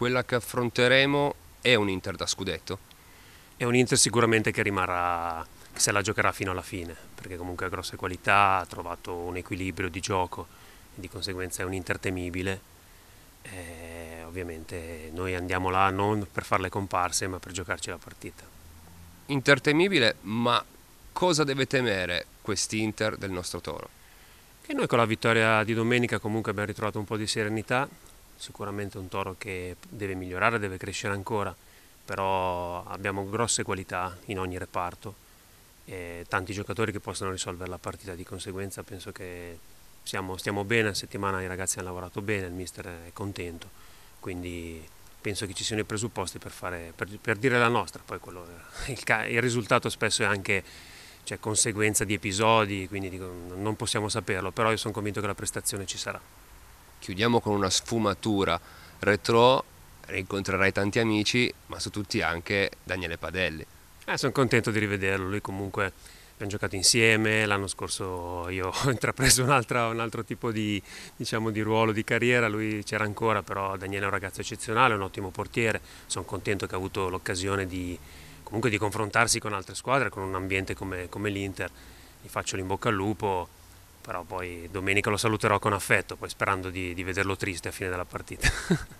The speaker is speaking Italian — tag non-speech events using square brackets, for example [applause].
quella che affronteremo è un Inter da scudetto? È un Inter sicuramente che rimarrà, che se la giocherà fino alla fine, perché comunque ha grosse qualità, ha trovato un equilibrio di gioco, di conseguenza è un Inter temibile. Eh, ovviamente noi andiamo là non per fare le comparse, ma per giocarci la partita. Inter temibile, ma cosa deve temere quest'Inter del nostro Toro? Che noi con la vittoria di domenica comunque abbiamo ritrovato un po' di serenità, sicuramente un toro che deve migliorare, deve crescere ancora, però abbiamo grosse qualità in ogni reparto e tanti giocatori che possono risolvere la partita, di conseguenza penso che siamo, stiamo bene, la settimana i ragazzi hanno lavorato bene, il mister è contento, quindi penso che ci siano i presupposti per, fare, per, per dire la nostra, poi quello, eh, il, il risultato spesso è anche cioè, conseguenza di episodi, quindi dico, non possiamo saperlo, però io sono convinto che la prestazione ci sarà chiudiamo con una sfumatura retro, rincontrerai tanti amici, ma su tutti anche Daniele Padelli. Eh, sono contento di rivederlo, lui comunque abbiamo giocato insieme, l'anno scorso io [laughs] ho intrapreso un, un altro tipo di, diciamo, di, ruolo, di carriera, lui c'era ancora, però Daniele è un ragazzo eccezionale, un ottimo portiere, sono contento che ha avuto l'occasione di, comunque di confrontarsi con altre squadre, con un ambiente come, come l'Inter, gli faccio l'in bocca al lupo, però poi domenica lo saluterò con affetto, poi sperando di, di vederlo triste a fine della partita. [laughs]